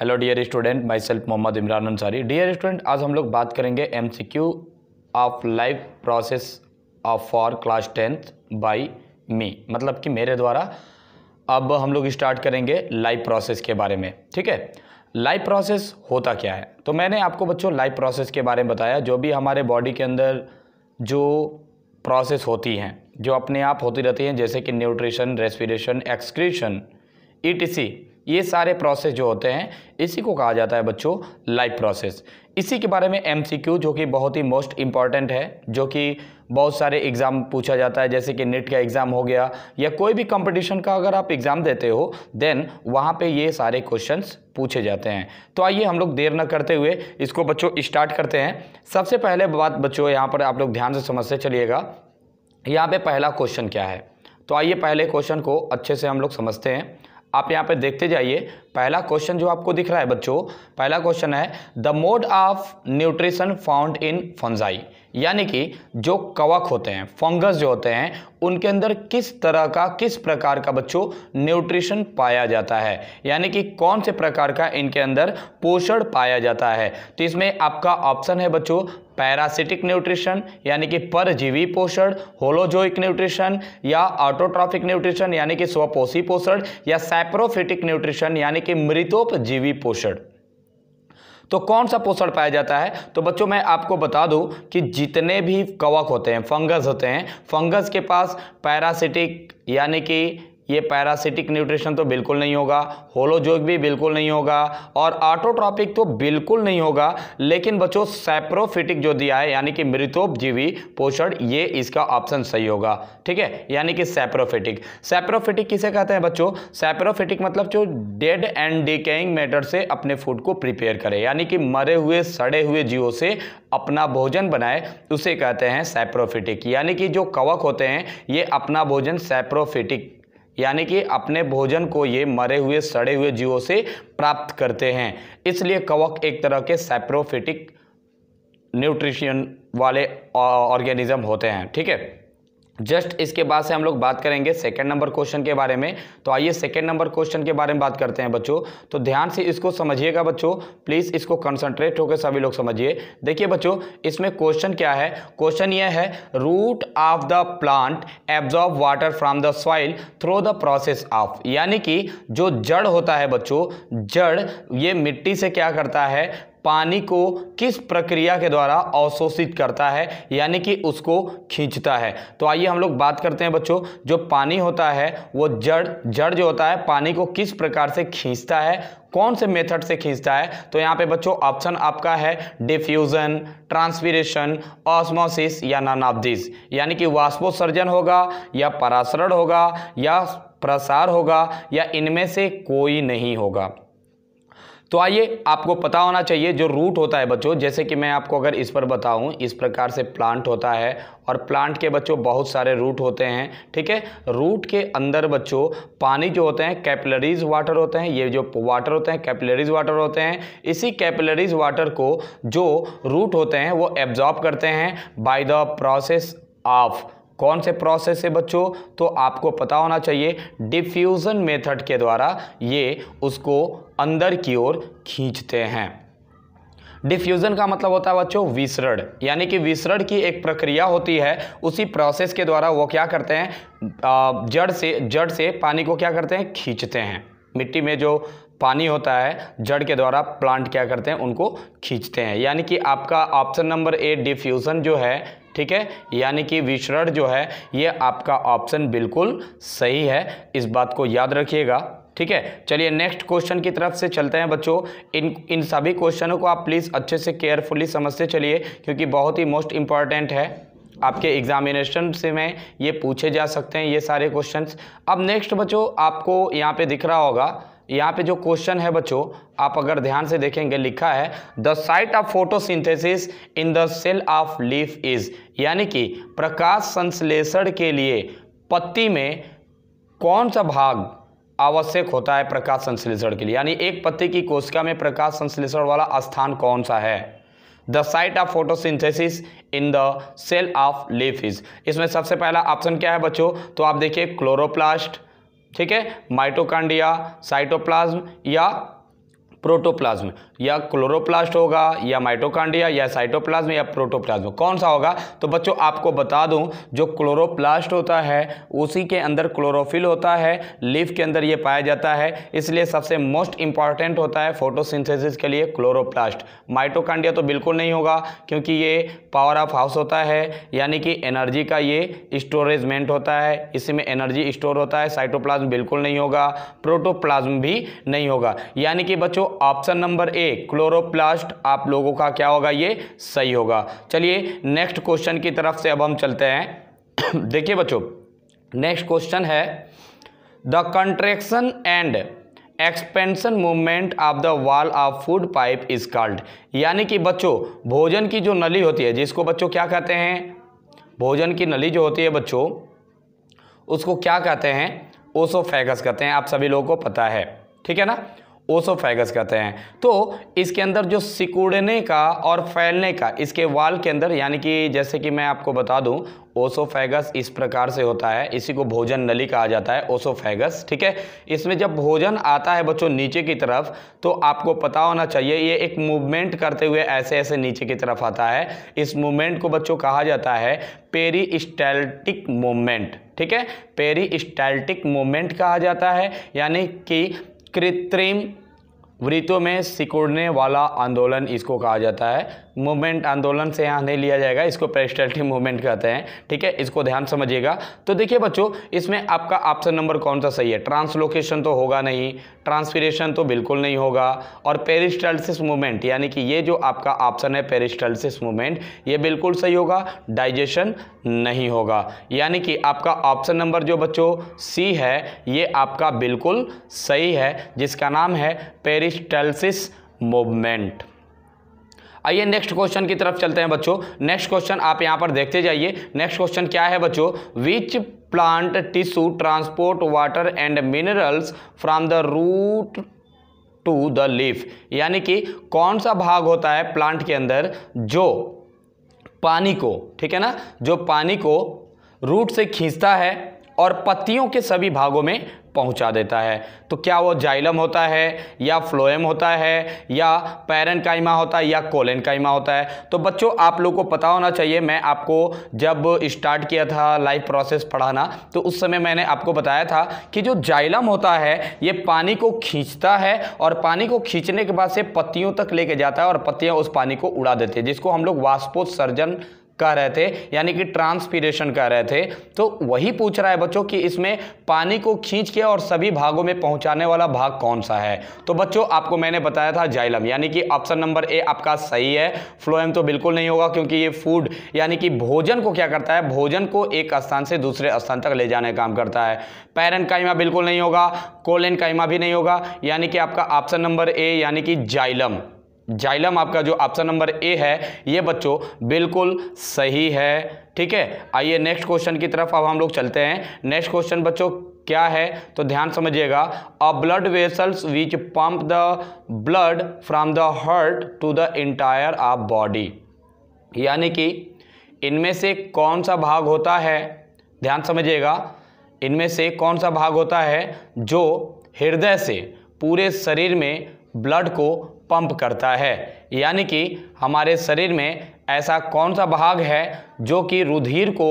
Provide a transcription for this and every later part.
hello dear student myself Mohammad Imran Ansari dear student आज हम लोग बात करेंगे M C Q of life process of for class tenth by me मतलब कि मेरे द्वारा अब हम लोग स्टार्ट करेंगे लाइव प्रोसेस के बारे में ठीक है लाइव प्रोसेस होता क्या है तो मैंने आपको बच्चों लाइव प्रोसेस के बारे में बताया जो भी हमारे बॉडी के अंदर जो प्रोसेस होती हैं जो अपने आप होती रहती हैं जैसे कि न्यूट्रिशन रेस्पिरेशन एक्सक्रीशन ई ये सारे प्रोसेस जो होते हैं इसी को कहा जाता है बच्चों लाइफ प्रोसेस इसी के बारे में एम जो कि बहुत ही मोस्ट इम्पॉर्टेंट है जो कि बहुत सारे एग्ज़ाम पूछा जाता है जैसे कि नेट का एग्ज़ाम हो गया या कोई भी कंपटीशन का अगर आप एग्ज़ाम देते हो देन वहाँ पे ये सारे क्वेश्चंस पूछे जाते हैं तो आइए हम लोग देर न करते हुए इसको बच्चों स्टार्ट करते हैं सबसे पहले बात बच्चों यहाँ पर आप लोग ध्यान से समझते चलिएगा यहाँ पर पहला क्वेश्चन क्या है तो आइए पहले क्वेश्चन को अच्छे से हम लोग समझते हैं आप यहाँ पे देखते जाइए पहला क्वेश्चन जो आपको दिख रहा है बच्चों पहला क्वेश्चन है the mode of nutrition found in fungi यानी कि जो कवक होते हैं फंगस जो होते हैं उनके अंदर किस तरह का किस प्रकार का बच्चों न्यूट्रिशन पाया जाता है यानी कि कौन से प्रकार का इनके अंदर पोषण पाया जाता है तो इसमें आपका ऑप्शन है बच्चों पैरासिटिक न्यूट्रिशन यानी कि परजीवी पोषण होलोजोइक न्यूट्रिशन या ऑटोट्रॉफिक न्यूट्रिशन यानी कि स्वपोषी पोषण या सैप्रोफिटिक न्यूट्रिशन यानी कि मृतोपजीवी पोषण तो कौन सा पोषण पाया जाता है तो बच्चों मैं आपको बता दूं कि जितने भी कवक होते हैं फंगस होते हैं फंगस के पास पैरासिटिक यानी कि ये पैरासिटिक न्यूट्रिशन तो बिल्कुल नहीं होगा होलोजोग भी बिल्कुल नहीं होगा और ऑटोट्रॉपिक तो बिल्कुल नहीं होगा लेकिन बच्चों सैप्रोफिटिक जो दिया है यानी कि मृतोपजीवी पोषण ये इसका ऑप्शन सही होगा ठीक है यानी कि सैप्रोफिटिक सेप्रोफिटिक किसे कहते हैं बच्चों सेप्रोफिटिक मतलब जो डेड एंड डिकेइंग मैटर से अपने फूड को प्रिपेयर करे यानी कि मरे हुए सड़े हुए जीवों से अपना भोजन बनाए उसे कहते हैं सैप्रोफिटिक यानी कि जो कवक होते हैं ये अपना भोजन सैप्रोफिटिक यानी कि अपने भोजन को ये मरे हुए सड़े हुए जीवों से प्राप्त करते हैं इसलिए कवक एक तरह के सैप्रोफिटिक न्यूट्रिशन वाले ऑर्गेनिज्म होते हैं ठीक है जस्ट इसके बाद से हम लोग बात करेंगे सेकंड नंबर क्वेश्चन के बारे में तो आइए सेकंड नंबर क्वेश्चन के बारे में बात करते हैं बच्चों तो ध्यान से इसको समझिएगा बच्चों प्लीज़ इसको कंसंट्रेट होकर सभी लोग समझिए देखिए बच्चों इसमें क्वेश्चन क्या है क्वेश्चन यह है root of the plant absorb water from the soil through the process of यानी कि जो जड़ होता है बच्चों जड़ ये मिट्टी से क्या करता है पानी को किस प्रक्रिया के द्वारा अवशोषित करता है यानी कि उसको खींचता है तो आइए हम लोग बात करते हैं बच्चों जो पानी होता है वो जड़ जड़ जो होता है पानी को किस प्रकार से खींचता है कौन से मेथड से खींचता है तो यहाँ पे बच्चों ऑप्शन आपका है डिफ्यूज़न ट्रांसपीरेशन ऑस्मोसिस या नानाब्जिस यानी कि वाष्पोसर्जन होगा या परासरण होगा या प्रसार होगा या इनमें से कोई नहीं होगा तो आइए आपको पता होना चाहिए जो रूट होता है बच्चों जैसे कि मैं आपको अगर इस पर बताऊं इस प्रकार से प्लांट होता है और प्लांट के बच्चों बहुत सारे रूट होते हैं ठीक है रूट के अंदर बच्चों पानी जो होते हैं कैपलरीज वाटर होते हैं ये जो वाटर होते हैं कैपलरीज वाटर होते हैं इसी कैपलरीज वाटर को जो रूट होते हैं वो एब्जॉर्ब करते हैं बाय द प्रोसेस ऑफ कौन से प्रोसेस है बच्चों तो आपको पता होना चाहिए डिफ्यूज़न मेथड के द्वारा ये उसको अंदर की ओर खींचते हैं डिफ्यूज़न का मतलब होता है बच्चों विसरण यानी कि विसरण की एक प्रक्रिया होती है उसी प्रोसेस के द्वारा वो क्या करते हैं जड़ से जड़ से पानी को क्या करते हैं खींचते हैं मिट्टी में जो पानी होता है जड़ के द्वारा प्लांट क्या करते हैं उनको खींचते हैं यानी कि आपका ऑप्शन नंबर ए डिफ्यूज़न जो है ठीक है यानी कि विशरण जो है ये आपका ऑप्शन बिल्कुल सही है इस बात को याद रखिएगा ठीक है चलिए नेक्स्ट क्वेश्चन की तरफ से चलते हैं बच्चों इन इन सभी क्वेश्चनों को आप प्लीज़ अच्छे से केयरफुली समझते चलिए क्योंकि बहुत ही मोस्ट इंपॉर्टेंट है आपके एग्जामिनेशन से में ये पूछे जा सकते हैं ये सारे क्वेश्चंस अब नेक्स्ट बच्चों आपको यहाँ पे दिख रहा होगा यहाँ पे जो क्वेश्चन है बच्चों आप अगर ध्यान से देखेंगे लिखा है the site of photosynthesis in the cell of leaf is यानी कि प्रकाश संश्लेषण के लिए पत्ती में कौन सा भाग आवश्यक होता है प्रकाश संश्लेषण के लिए यानी एक पत्ती की कोशिका में प्रकाश संश्लेषण वाला स्थान कौन सा है the site of photosynthesis in the cell of leaf is इसमें सबसे पहला ऑप्शन क्या है बच्चों तो आप देखिए क्लोरोप्लास्ट ठीक है माइटोकांडिया साइटोप्लाज्म या प्रोटोप्लाज्म या क्लोरोप्लास्ट होगा या माइटोकांडिया या साइटोप्लाज्म या प्रोटोप्लाज्म कौन सा होगा तो बच्चों आपको बता दूं जो क्लोरोप्लास्ट होता है उसी के अंदर क्लोरोफिल होता है लीफ के अंदर ये पाया जाता है इसलिए सबसे मोस्ट इंपॉर्टेंट होता है फोटोसिंथेसिस के लिए क्लोरोप्लास्ट माइटोकांडिया तो बिल्कुल नहीं होगा क्योंकि ये पावर ऑफ हाउस होता है यानी कि एनर्जी का ये स्टोरेजमेंट होता है इसी में एनर्जी स्टोर होता है साइटोप्लाज्म बिल्कुल नहीं होगा प्रोटोप्लाज्म भी नहीं होगा यानी कि बच्चों ऑप्शन नंबर ए क्लोरोप्लास्ट आप लोगों का क्या होगा ये सही होगा चलिए नेक्स्ट क्वेश्चन की तरफ से अब हम चलते हैं देखिए बच्चों नेक्स्ट क्वेश्चन है the contraction and expansion movement of the wall of food pipe is called यानी कि बच्चों भोजन की जो नली होती है जिसको बच्चों क्या कहते हैं भोजन की नली जो होती है बच्चों उसको क्या कहते हैं ओसोफेगस कहते हैं आप सभी लोगों को पता है ठीक है ना ओसोफेगस कहते हैं तो इसके अंदर जो सिकुड़ने का और फैलने का इसके वाल के अंदर यानी कि जैसे कि मैं आपको बता दूं ओसोफेगस इस प्रकार से होता है इसी को भोजन नली कहा जाता है ओसोफेगस ठीक है इसमें जब भोजन आता है बच्चों नीचे की तरफ तो आपको पता होना चाहिए ये एक मूवमेंट करते हुए ऐसे ऐसे नीचे की तरफ आता है इस मूवमेंट को बच्चों कहा जाता है पेरीस्टैल्टिक मूवमेंट ठीक है पेरीस्टैल्टिक मूवमेंट कहा जाता है यानी कि कृत्रिम वृत्तों में सिकुड़ने वाला आंदोलन इसको कहा जाता है मूवमेंट आंदोलन से यहाँ नहीं लिया जाएगा इसको पेरिस्टल्टिक मूवमेंट कहते हैं ठीक है इसको ध्यान समझिएगा तो देखिए बच्चों इसमें आपका ऑप्शन नंबर कौन सा सही है ट्रांसलोकेशन तो होगा नहीं ट्रांसफिरेशन तो बिल्कुल नहीं होगा और पेरिस्टल्सिस मूवमेंट यानी कि ये जो आपका ऑप्शन है पेरिस्टल्सिस मूवमेंट ये बिल्कुल सही होगा डाइजेशन नहीं होगा यानी कि आपका ऑप्शन नंबर जो बच्चों सी है ये आपका बिल्कुल सही है जिसका नाम है पेरिस्टल्सिस मूवमेंट आइए नेक्स्ट क्वेश्चन की तरफ चलते हैं बच्चों नेक्स्ट क्वेश्चन आप यहाँ पर देखते जाइए नेक्स्ट क्वेश्चन क्या है बच्चों which plant tissue transport water and minerals from the root to the leaf यानी कि कौन सा भाग होता है प्लांट के अंदर जो पानी को ठीक है ना जो पानी को रूट से खींचता है और पत्तियों के सभी भागों में पहुंचा देता है तो क्या वो जाइलम होता है या फ्लोएम होता है या पैरन कायमा होता है या कोलेन कायमा होता है तो बच्चों आप लोग को पता होना चाहिए मैं आपको जब स्टार्ट किया था लाइफ प्रोसेस पढ़ाना तो उस समय मैंने आपको बताया था कि जो जाइलम होता है ये पानी को खींचता है और पानी को खींचने के बाद से पत्तियों तक लेके जाता है और पत्तियाँ उस पानी को उड़ा देती है जिसको हम लोग वास्पोत्सर्जन कह रहे थे यानी कि ट्रांसपीरेशन कह रहे थे तो वही पूछ रहा है बच्चों कि इसमें पानी को खींच के और सभी भागों में पहुंचाने वाला भाग कौन सा है तो बच्चों आपको मैंने बताया था जाइलम यानी कि ऑप्शन नंबर ए आपका सही है फ्लोएम तो बिल्कुल नहीं होगा क्योंकि ये फूड यानी कि भोजन को क्या करता है भोजन को एक स्थान से दूसरे स्थान तक ले जाने का काम करता है पैरन काइमा बिल्कुल नहीं होगा कोलेन काइमा भी नहीं होगा यानी कि आपका ऑप्शन नंबर ए यानी कि जाइलम जाइलम आपका जो ऑप्शन नंबर ए है ये बच्चों बिल्कुल सही है ठीक है आइए नेक्स्ट क्वेश्चन की तरफ अब हम लोग चलते हैं नेक्स्ट क्वेश्चन बच्चों क्या है तो ध्यान समझिएगा a blood vessels which pump the blood from the heart to the entire of body यानी कि इनमें से कौन सा भाग होता है ध्यान समझिएगा इनमें से कौन सा भाग होता है जो हृदय से पूरे शरीर में ब्लड को पंप करता है यानी कि हमारे शरीर में ऐसा कौन सा भाग है जो कि रुधिर को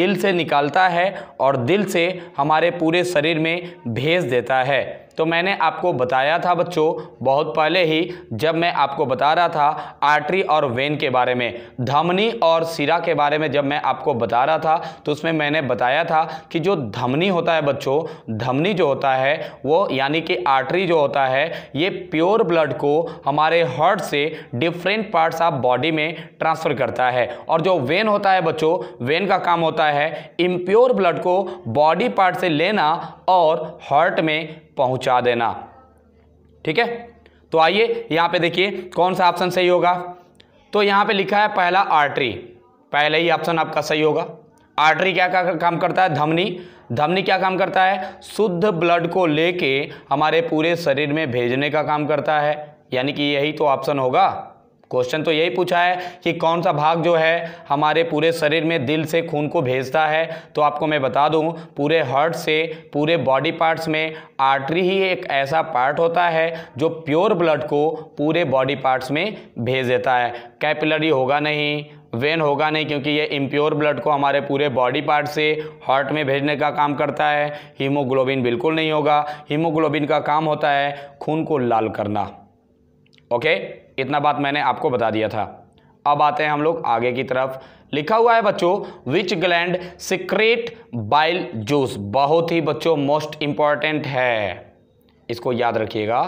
दिल से निकालता है और दिल से हमारे पूरे शरीर में भेज देता है तो मैंने आपको बताया था बच्चों बहुत पहले ही जब मैं आपको बता रहा था आर्टरी और वेन के बारे में धमनी और सिरा के बारे में जब मैं आपको बता रहा था तो उसमें मैंने बताया था कि जो धमनी होता है बच्चों धमनी जो होता है वो यानी कि आर्टरी जो होता है ये प्योर ब्लड को हमारे हर्ट से डिफरेंट पार्ट्स ऑफ बॉडी में ट्रांसफ़र करता है और जो वेन होता है बच्चों वेन का काम होता है इम्प्योर ब्लड को बॉडी पार्ट से लेना और हार्ट में पहुंचा देना ठीक है तो आइए यहाँ पे देखिए कौन सा ऑप्शन सही होगा तो यहाँ पे लिखा है पहला आर्टरी पहला ही ऑप्शन आपका सही होगा आर्टरी क्या का काम करता है धमनी धमनी क्या काम करता है शुद्ध ब्लड को लेके हमारे पूरे शरीर में भेजने का काम करता है यानी कि यही तो ऑप्शन होगा क्वेश्चन तो यही पूछा है कि कौन सा भाग जो है हमारे पूरे शरीर में दिल से खून को भेजता है तो आपको मैं बता दूं पूरे हार्ट से पूरे बॉडी पार्ट्स में आर्टरी ही एक ऐसा पार्ट होता है जो प्योर ब्लड को पूरे बॉडी पार्ट्स में भेज देता है कैपिलरी होगा नहीं वेन होगा नहीं क्योंकि ये इम्प्योर ब्लड को हमारे पूरे बॉडी पार्ट से हार्ट में भेजने का काम करता है हीमोग्लोबिन बिल्कुल नहीं होगा हीमोग्लोबिन का काम होता है खून को लाल करना ओके इतना बात मैंने आपको बता दिया था अब आते हैं हम लोग आगे की तरफ लिखा हुआ है बच्चों which gland secrete bile juice बहुत ही बच्चों मोस्ट इंपॉर्टेंट है इसको याद रखिएगा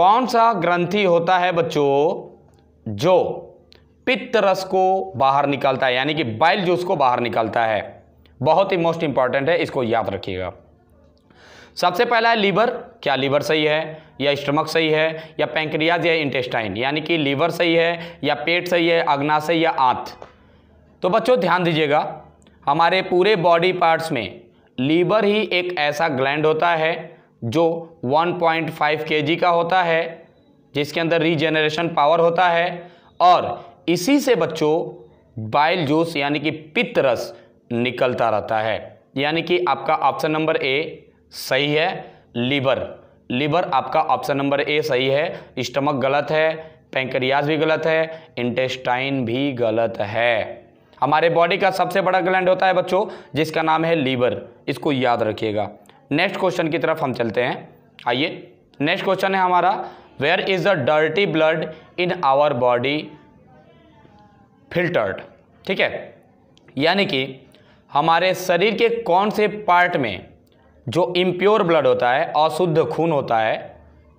कौन सा ग्रंथि होता है बच्चों जो पित्त रस को बाहर निकालता है यानी कि बाइल जूस को बाहर निकालता है बहुत ही मोस्ट इंपॉर्टेंट है इसको याद रखिएगा सबसे पहला है लीवर क्या लीवर सही है या स्टमक सही है या पेंक्रियाज या इंटेस्टाइन यानी कि लीवर सही है या पेट सही है अग्नाशय या आंत तो बच्चों ध्यान दीजिएगा हमारे पूरे बॉडी पार्ट्स में लीवर ही एक ऐसा ग्लैंड होता है जो 1.5 पॉइंट का होता है जिसके अंदर रीजेनरेशन पावर होता है और इसी से बच्चों बाइल जूस यानी कि पित्त रस निकलता रहता है यानी कि आपका ऑप्शन नंबर ए सही है लीवर लीवर आपका ऑप्शन नंबर ए सही है स्टमक गलत है पेंक्रियाज भी गलत है इंटेस्टाइन भी गलत है हमारे बॉडी का सबसे बड़ा ग्लैंड होता है बच्चों जिसका नाम है लीवर इसको याद रखिएगा नेक्स्ट क्वेश्चन की तरफ हम चलते हैं आइए नेक्स्ट क्वेश्चन है हमारा where is the dirty blood in our body filtered ठीक है यानी कि हमारे शरीर के कौन से पार्ट में जो इम्प्योर ब्लड होता है अशुद्ध खून होता है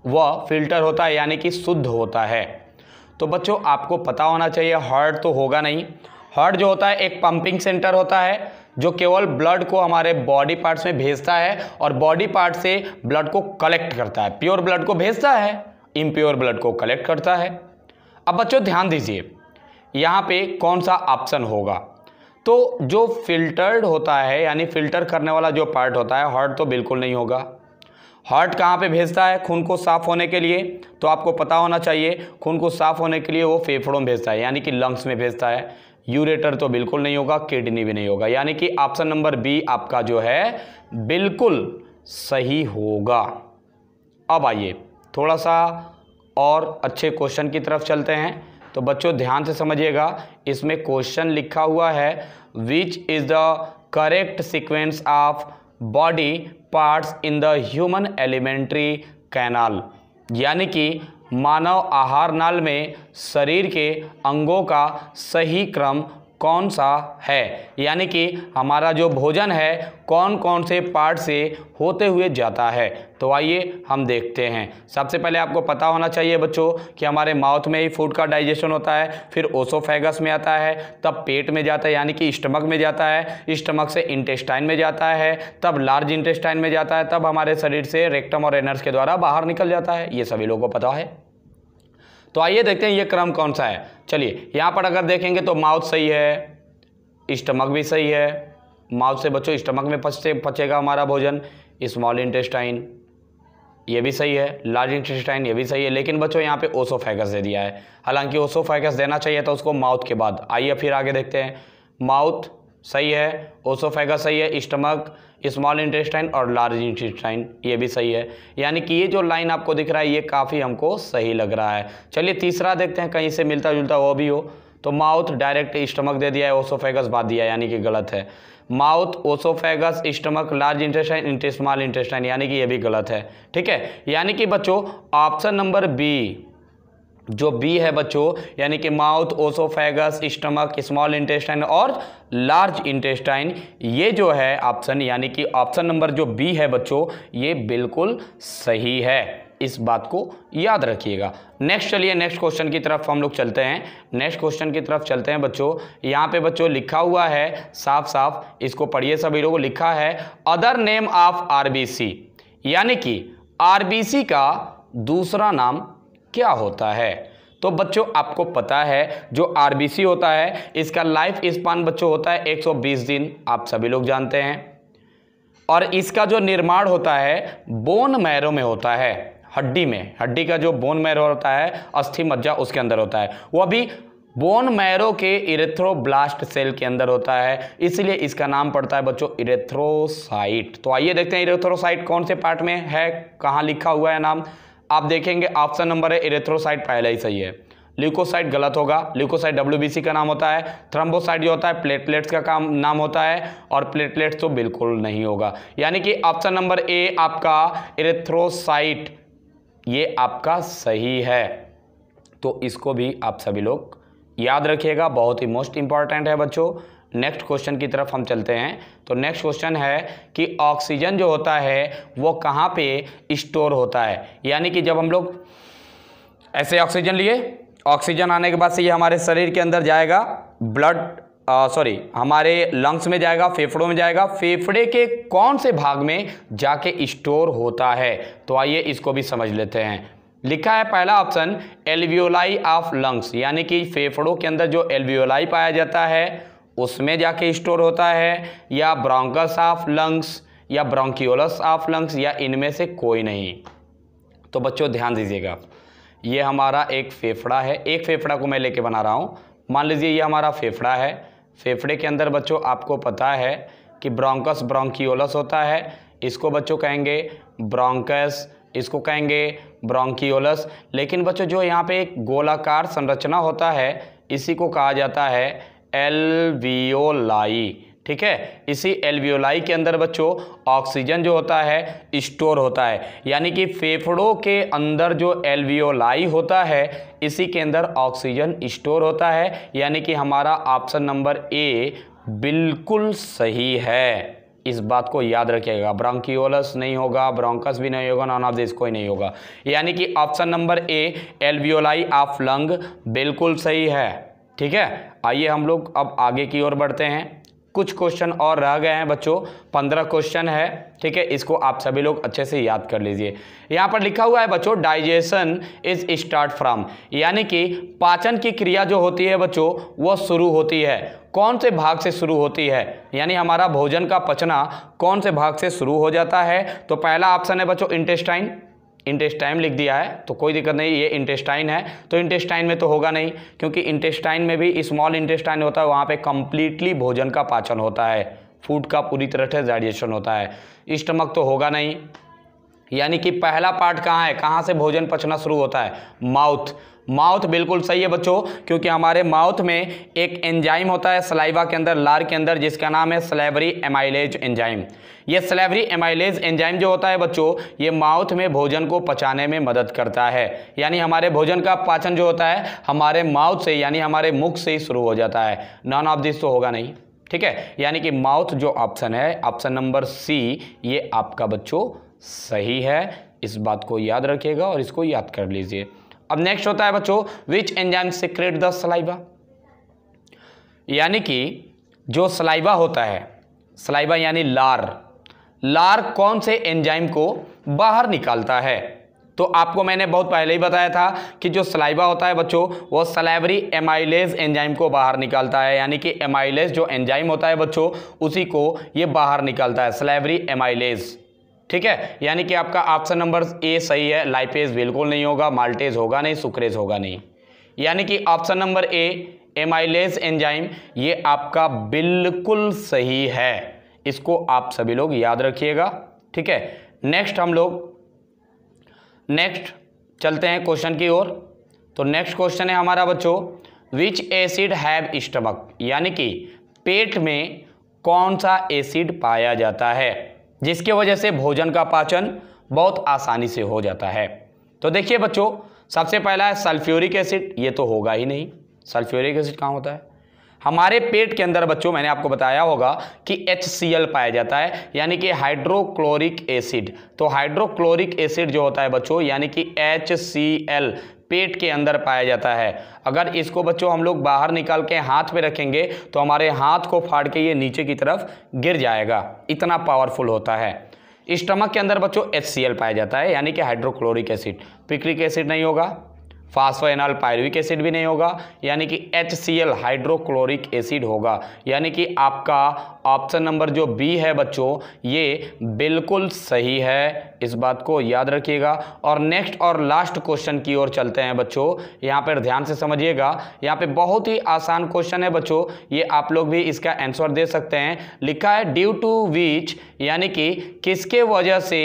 वह फिल्टर होता है यानी कि शुद्ध होता है तो बच्चों आपको पता होना चाहिए हार्ट तो होगा नहीं हार्ट जो होता है एक पंपिंग सेंटर होता है जो केवल ब्लड को हमारे बॉडी पार्ट्स में भेजता है और बॉडी पार्ट से ब्लड को कलेक्ट करता है प्योर ब्लड को भेजता है इम्प्योर ब्लड को कलेक्ट करता है अब बच्चों ध्यान दीजिए यहाँ पे कौन सा ऑप्शन होगा तो जो फिल्टर्ड होता है यानी फिल्टर करने वाला जो पार्ट होता है हॉट तो बिल्कुल नहीं होगा हॉट कहाँ पे भेजता है खून को साफ होने के लिए तो आपको पता होना चाहिए खून को साफ होने के लिए वो फेफड़ों में भेजता है यानी कि लंग्स में भेजता है यूरेटर तो बिल्कुल नहीं होगा किडनी भी नहीं होगा यानी कि ऑप्शन नंबर बी आपका जो है बिल्कुल सही होगा अब आइए थोड़ा सा और अच्छे क्वेश्चन की तरफ चलते हैं तो बच्चों ध्यान से समझिएगा इसमें क्वेश्चन लिखा हुआ है which is the correct sequence of body parts in the human alimentary canal यानी कि मानव आहार नाल में शरीर के अंगों का सही क्रम कौन सा है यानी कि हमारा जो भोजन है कौन कौन से पार्ट से होते हुए जाता है तो आइए हम देखते हैं सबसे पहले आपको पता होना चाहिए बच्चों कि हमारे माउथ में ही फूड का डाइजेशन होता है फिर ओसोफेगस में आता है तब पेट में जाता है यानी कि स्टमक में जाता है स्टमक से इंटेस्टाइन में जाता है तब लार्ज इंटेस्टाइन में जाता है तब हमारे शरीर से रेक्टम और एनर्स के द्वारा बाहर निकल जाता है ये सभी लोगों को पता है तो आइए देखते हैं ये क्रम कौन सा है चलिए यहाँ पर अगर देखेंगे तो माउथ सही है स्टमक भी सही है माउथ से बच्चों स्टमक में पचते पचेगा हमारा भोजन स्मॉल इंटेस्टाइन ये भी सही है लार्ज इंटेस्टाइन ये भी सही है लेकिन बच्चों यहाँ पे ओसोफेगस दे दिया है हालांकि ओसोफेगस देना चाहिए था उसको माउथ के बाद आइए फिर आगे देखते हैं माउथ सही है ओसोफेगा सही है स्टमक स्मॉल इंटेस्टाइन और लार्ज इंटेस्टाइन ये भी सही है यानी कि ये जो लाइन आपको दिख रहा है ये काफ़ी हमको सही लग रहा है चलिए तीसरा देखते हैं कहीं से मिलता जुलता वो भी हो तो माउथ डायरेक्ट स्टमक दे दिया है ओसोफेगस बात दिया यानी कि गलत है mouth oesophagus stomach large intestine small intestine यानी कि ये भी गलत है ठीक है यानी कि बच्चों ऑप्शन नंबर बी जो बी है बच्चों यानी कि mouth oesophagus stomach small intestine और लार्ज इंटेस्टाइन ये जो है ऑप्शन यानी कि ऑप्शन नंबर जो बी है बच्चों ये बिल्कुल सही है इस बात को याद रखिएगा नेक्स्ट चलिए नेक्स्ट क्वेश्चन की तरफ हम लोग चलते हैं नेक्स्ट क्वेश्चन की तरफ चलते हैं बच्चों यहाँ पे बच्चों लिखा हुआ है साफ साफ इसको पढ़िए सभी लोगों लिखा है अदर नेम ऑफ आरबीसी यानी कि आरबीसी का दूसरा नाम क्या होता है तो बच्चों आपको पता है जो आरबीसी होता है इसका लाइफ स्पान बच्चों होता है 120 दिन आप सभी लोग जानते हैं और इसका जो निर्माण होता है बोन मैरो में होता है हड्डी में हड्डी का जो बोन मैरो होता है अस्थि मज्जा उसके अंदर होता है वह भी बोन मैरो के इरेथ्रोब्लास्ट सेल के अंदर होता है इसलिए इसका नाम पड़ता है बच्चों इरेथ्रोसाइट तो आइए देखते हैं इरेथ्रोसाइट कौन से पार्ट में है कहाँ लिखा हुआ है नाम आप देखेंगे ऑप्शन नंबर है इरेथ्रोसाइट पहला ही सही है ल्यूकोसाइट गलत होगा ल्यूकोसाइट डब्ल्यू का नाम होता है थ्रम्बोसाइट जो होता है प्लेटलेट्स का काम नाम होता है और प्लेटलेट्स तो बिल्कुल नहीं होगा यानी कि ऑप्शन नंबर ए आपका इरेथ्रोसाइट ये आपका सही है तो इसको भी आप सभी लोग याद रखिएगा बहुत ही मोस्ट इंपॉर्टेंट है बच्चों नेक्स्ट क्वेश्चन की तरफ हम चलते हैं तो नेक्स्ट क्वेश्चन है कि ऑक्सीजन जो होता है वो कहाँ पे स्टोर होता है यानी कि जब हम लोग ऐसे ऑक्सीजन लिए ऑक्सीजन आने के बाद से ये हमारे शरीर के अंदर जाएगा ब्लड सॉरी हमारे लंग्स में जाएगा फेफड़ों में जाएगा फेफड़े के कौन से भाग में जाके स्टोर होता है तो आइए इसको भी समझ लेते हैं लिखा है पहला ऑप्शन एल्वियोलाई ऑफ लंग्स यानी कि फेफड़ों के अंदर जो एल्वियोलाई पाया जाता है उसमें जाके स्टोर होता है या ब्रोंकस ऑफ लंग्स या ब्रोंकियोलस ऑफ लंग्स या इनमें से कोई नहीं तो बच्चों ध्यान दीजिएगा ये हमारा एक फेफड़ा है एक फेफड़ा को मैं लेके बना रहा हूँ मान लीजिए ये हमारा फेफड़ा है फेफड़े के अंदर बच्चों आपको पता है कि ब्रोंकस ब्रोंकियोलस होता है इसको बच्चों कहेंगे ब्रोंकस इसको कहेंगे ब्रोंकियोलस लेकिन बच्चों जो यहाँ पे एक गोलाकार संरचना होता है इसी को कहा जाता है एलवियोलाई ठीक है इसी एलवियोलाई के अंदर बच्चों ऑक्सीजन जो होता है स्टोर होता है यानी कि फेफड़ों के अंदर जो एलवियोलाई होता है इसी के अंदर ऑक्सीजन स्टोर होता है यानी कि हमारा ऑप्शन नंबर ए बिल्कुल सही है इस बात को याद रखिएगा ब्रांकियोलस नहीं होगा ब्रोंकस भी नहीं होगा नॉन ऑफ दिस कोई नहीं होगा यानी कि option number A alveoli of lung बिल्कुल सही है ठीक है आइए हम लोग अब आगे की ओर बढ़ते हैं कुछ क्वेश्चन और रह गए हैं बच्चों पंद्रह क्वेश्चन है ठीक है इसको आप सभी लोग अच्छे से याद कर लीजिए यहाँ पर लिखा हुआ है बच्चों डाइजेशन इज स्टार्ट फ्रॉम यानी कि पाचन की क्रिया जो होती है बच्चों वह शुरू होती है कौन से भाग से शुरू होती है यानी हमारा भोजन का पचना कौन से भाग से शुरू हो जाता है तो पहला ऑप्शन है बच्चों इंटेस्टाइन इंटेस्टाइन लिख दिया है तो कोई दिक्कत नहीं ये इंटेस्टाइन है तो इंटेस्टाइन में तो होगा नहीं क्योंकि इंटेस्टाइन में भी स्मॉल इंटेस्टाइन होता है वहाँ पे कंप्लीटली भोजन का पाचन होता है फूड का पूरी तरह से डाइजेशन होता है स्टमक तो होगा नहीं यानी कि पहला पार्ट कहाँ है कहाँ से भोजन पचना शुरू होता है माउथ माउथ बिल्कुल सही है बच्चों क्योंकि हमारे माउथ में एक एंजाइम होता है सलाइवा के अंदर लार के अंदर जिसका नाम है स्लेवरी एमाइलेज एंजाइम ये स्लेवरी एमाइलेज एंजाइम जो होता है बच्चों ये माउथ में भोजन को पचाने में मदद करता है यानी हमारे भोजन का पाचन जो होता है हमारे माउथ से यानी हमारे मुख से ही शुरू हो जाता है नॉन ऑफ दिस तो होगा नहीं ठीक है यानी कि माउथ जो ऑप्शन है ऑप्शन नंबर सी ये आपका बच्चों सही है इस बात को याद रखिएगा और इसको याद कर लीजिए अब नेक्स्ट होता है बच्चों which enzyme secrete the saliva यानी कि जो सलाइबा होता है सलाइबा यानी लार लार कौन से एंजाइम को बाहर निकालता है तो आपको मैंने बहुत पहले ही बताया था कि जो सलाइबा होता है बच्चों वो सलाइवरी एमाइलेज एंजाइम को बाहर निकालता है यानी कि एमाइलेज जो एंजाइम होता है बच्चों उसी को ये बाहर निकालता है सलाइवरी एमाइलेज ठीक है यानी कि आपका ऑप्शन नंबर ए सही है लाइपेज बिल्कुल नहीं होगा माल्टेज होगा नहीं सुक्रेज होगा नहीं यानी कि option number A amylase enzyme ये आपका बिल्कुल सही है इसको आप सभी लोग याद रखिएगा ठीक है नेक्स्ट हम लोग नेक्स्ट चलते हैं क्वेश्चन की ओर तो नेक्स्ट क्वेश्चन है हमारा बच्चों विच एसिड हैव स्टमक यानी कि पेट में कौन सा एसिड पाया जाता है जिसके वजह से भोजन का पाचन बहुत आसानी से हो जाता है तो देखिए बच्चों सबसे पहला है सल्फ्यूरिक एसिड ये तो होगा ही नहीं सल्फ्यूरिक एसिड कहाँ होता है हमारे पेट के अंदर बच्चों मैंने आपको बताया होगा कि एच पाया जाता है यानी कि हाइड्रोक्लोरिक एसिड तो हाइड्रोक्लोरिक एसिड जो होता है बच्चों यानी कि एच पेट के अंदर पाया जाता है अगर इसको बच्चों हम लोग बाहर निकाल के हाथ में रखेंगे तो हमारे हाथ को फाड़ के ये नीचे की तरफ गिर जाएगा इतना पावरफुल होता है स्टमक के अंदर बच्चों एच पाया जाता है यानी कि हाइड्रोक्लोरिक एसिड पिक्रिक एसिड नहीं होगा फास्फोनॉल पायरविक एसिड भी नहीं होगा यानी कि H C L hydrochloric acid होगा यानी कि आपका ऑप्शन नंबर जो बी है बच्चों ये बिल्कुल सही है इस बात को याद रखिएगा और नेक्स्ट और लास्ट क्वेश्चन की ओर चलते हैं बच्चों यहाँ पर ध्यान से समझिएगा यहाँ पे बहुत ही आसान क्वेश्चन है बच्चों ये आप लोग भी इसका आंसर दे सकते हैं लिखा है ड्यू टू विच यानी कि किसके वजह से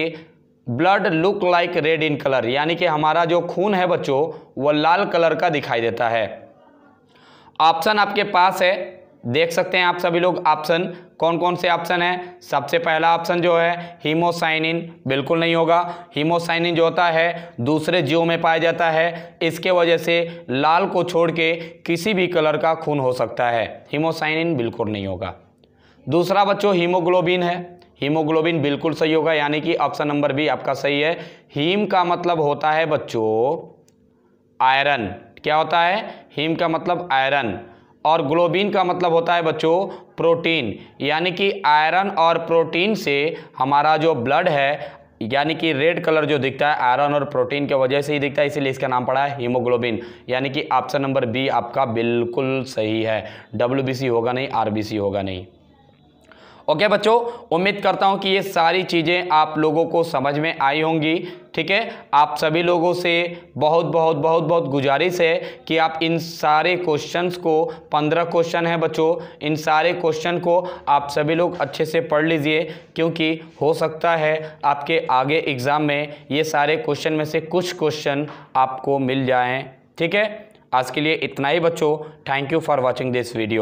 blood look like red in colour यानी कि हमारा जो खून है बच्चों वह लाल कलर का दिखाई देता है ऑप्शन आपके पास है देख सकते हैं आप सभी लोग ऑप्शन कौन कौन से ऑप्शन है सबसे पहला ऑप्शन जो है हीमोसाइनिन बिल्कुल नहीं होगा हीमोसाइनिन जो होता है दूसरे जीव में पाया जाता है इसके वजह से लाल को छोड़ के किसी भी कलर का खून हो सकता है हीमोसाइनिन बिल्कुल नहीं होगा दूसरा बच्चों हीमोग्लोबिन है हीमोग्लोबिन बिल्कुल सही होगा यानी कि ऑप्शन नंबर बी आपका सही है हीम का मतलब होता है बच्चों आयरन क्या होता है हीम का मतलब आयरन और ग्लोबिन का मतलब होता है बच्चों प्रोटीन यानी कि आयरन और प्रोटीन से हमारा जो ब्लड है यानी कि रेड कलर जो दिखता है आयरन और प्रोटीन की वजह से ही दिखता है इसीलिए इसका नाम पड़ा है हीमोग्लोबिन यानी कि ऑप्शन नंबर बी आपका बिल्कुल सही है डब्ल्यू होगा नहीं आर होगा नहीं ओके बच्चों उम्मीद करता हूँ कि ये सारी चीज़ें आप लोगों को समझ में आई होंगी ठीक है आप सभी लोगों से बहुत बहुत बहुत बहुत गुजारिश है कि आप इन सारे क्वेश्चंस को पंद्रह क्वेश्चन है बच्चों इन सारे क्वेश्चन को आप सभी लोग अच्छे से पढ़ लीजिए क्योंकि हो सकता है आपके आगे एग्ज़ाम में ये सारे क्वेश्चन में से कुछ क्वेश्चन आपको मिल जाएँ ठीक है आज के लिए इतना ही बच्चों thank you for watching this video